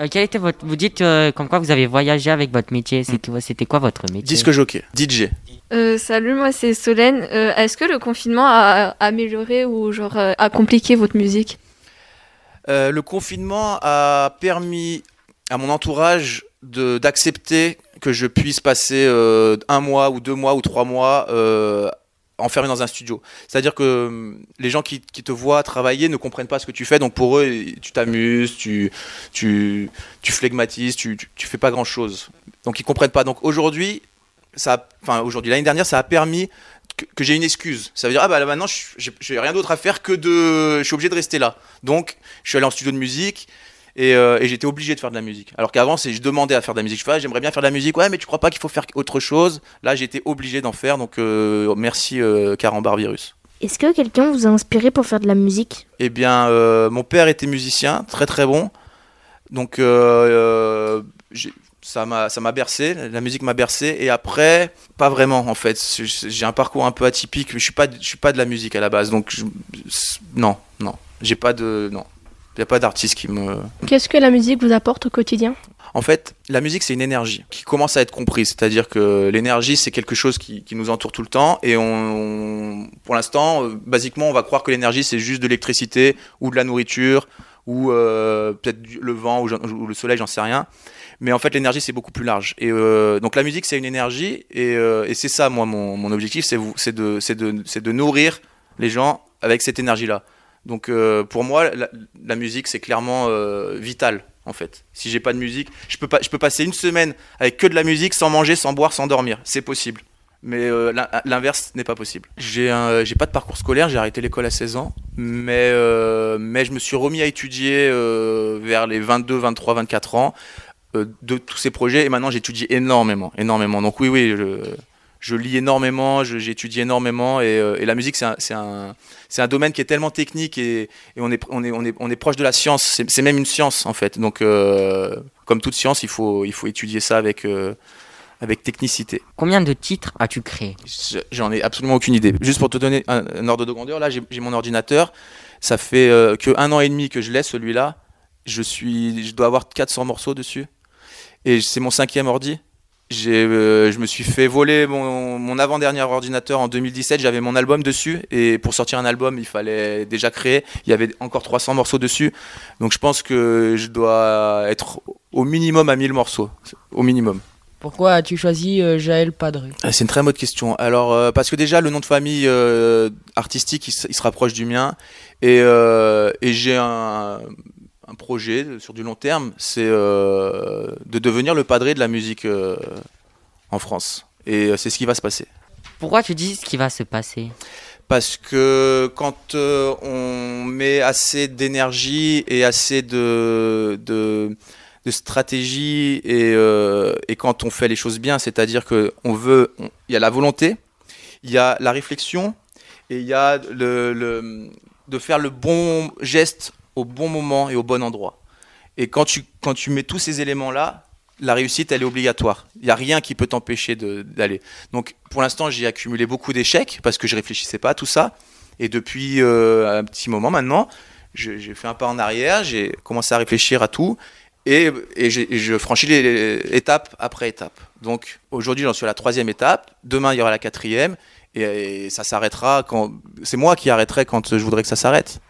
Euh, quel était votre... Vous dites euh, comme quoi vous avez voyagé avec votre métier. Hmm. C'était quoi votre métier Disque jockey, DJ. Euh, salut, moi c'est Solène. Est-ce que le confinement a amélioré ou genre a compliqué votre musique Le confinement a permis à mon entourage d'accepter que je puisse passer un mois ou deux mois ou trois mois enfermé dans un studio. C'est-à-dire que euh, les gens qui, te voient travailler ne comprennent pas ce que tu fais, donc pour eux, tu t'amuses, tu, tu, tu flegmatises, tu, tu, fais pas grand-chose. Donc ils comprennent pas. Donc aujourd'hui, ça, enfin aujourd'hui, l'année dernière, ça a permis que, j'ai une excuse. Ça veut dire, ah bah là, maintenant, j'ai rien d'autre à faire que de. Je suis obligé de rester là. Donc, je suis allé en studio de musique, euh, et, j'étais obligé de faire de la musique. Alors qu'avant, c'est je demandais à faire de la musique. Je faisais, ah, j'aimerais bien faire de la musique. Ouais, mais tu crois pas qu'il faut faire autre chose Là, j'étais obligé d'en faire. Donc euh, merci euh, Carambar Virus. Est-ce que quelqu'un vous a inspiré pour faire de la musique Eh bien, euh, mon père était musicien, très très bon. Donc ça m'a ça m'a bercé, la musique m'a bercé. Et après, pas vraiment en fait. J'ai un parcours un peu atypique. Je suis pas je suis pas de la musique à la base. Donc je, non non, j'ai pas de non. Il n'y a pas d'artiste qui me... Qu'est-ce que la musique vous apporte au quotidien en fait, la musique, c'est une énergie qui commence à être comprise. C'est-à-dire que l'énergie, c'est quelque chose qui, nous entoure tout le temps. Et on, pour l'instant, euh, basiquement, on va croire que l'énergie, c'est juste de l'électricité ou de la nourriture ou euh, peut-être le vent ou, le soleil, j'en sais rien. Mais en fait, l'énergie, c'est beaucoup plus large. Et euh, donc, la musique, c'est une énergie. Et, c'est ça, moi, mon, objectif, c'est de, de nourrir les gens avec cette énergie-là. Donc euh, pour moi, la, musique c'est clairement euh, vital en fait. Si j'ai pas de musique, je peux pas, je peux passer une semaine avec que de la musique, sans manger, sans boire, sans dormir. C'est possible. Mais euh, l'inverse n'est pas possible. J'ai j'ai pas de parcours scolaire, j'ai arrêté l'école à 16 ans, mais mais je me suis remis à étudier vers les 22, 23, 24 ans de tous ces projets et maintenant j'étudie énormément, énormément. Donc oui, oui je lis énormément, j'étudie énormément, euh, et, la musique, c'est un, un, domaine qui est tellement technique, et, on, est, on, on, est, proche de la science, c'est même une science en fait. Donc, euh, comme toute science, il faut, il faut étudier ça avec, euh, avec technicité. Combien de titres as-tu créé J'en ai absolument aucune idée. Juste pour te donner un, ordre de grandeur, là, j'ai mon ordinateur, ça fait que un an et demi que je l'ai, celui-là, je, suis, je dois avoir 400 morceaux dessus, et c'est mon cinquième ordi euh, je me suis fait voler mon, mon avant-dernier ordinateur en 2017. J'avais mon album dessus et pour sortir un album, il fallait déjà créer. Il y avait encore 300 morceaux dessus. Donc je pense que je dois être au minimum à 1000 morceaux. Au minimum. Pourquoi as-tu choisi euh, Jaël Padre ah, C'est une très bonne question. Alors, euh, parce que déjà, le nom de famille euh, artistique, il, se rapproche du mien. et j'ai un, un projet sur du long terme, c'est euh, de devenir le padré de la musique euh, en France. Et euh, c'est ce qui va se passer. Pourquoi tu dis ce qui va se passer Parce que quand on met assez d'énergie et assez de, de, stratégie et, et, quand on fait les choses bien, c'est-à-dire qu'on veut, il y a la volonté, il y a la réflexion et il y a le, le de faire le bon geste au bon moment et au bon endroit. Et quand tu, quand tu mets tous ces éléments-là, la réussite, elle est obligatoire. Il n'y a rien qui peut t'empêcher d'aller. Donc, pour l'instant, j'ai accumulé beaucoup d'échecs parce que je ne réfléchissais pas à tout ça. Et depuis euh, un petit moment maintenant, j'ai fait un pas en arrière, j'ai commencé à réfléchir à tout et, je franchis les, étapes après étape. Donc, aujourd'hui, j'en suis à la troisième étape. Demain, il y aura la quatrième et ça s'arrêtera quand. C'est moi qui arrêterai quand je voudrais que ça s'arrête.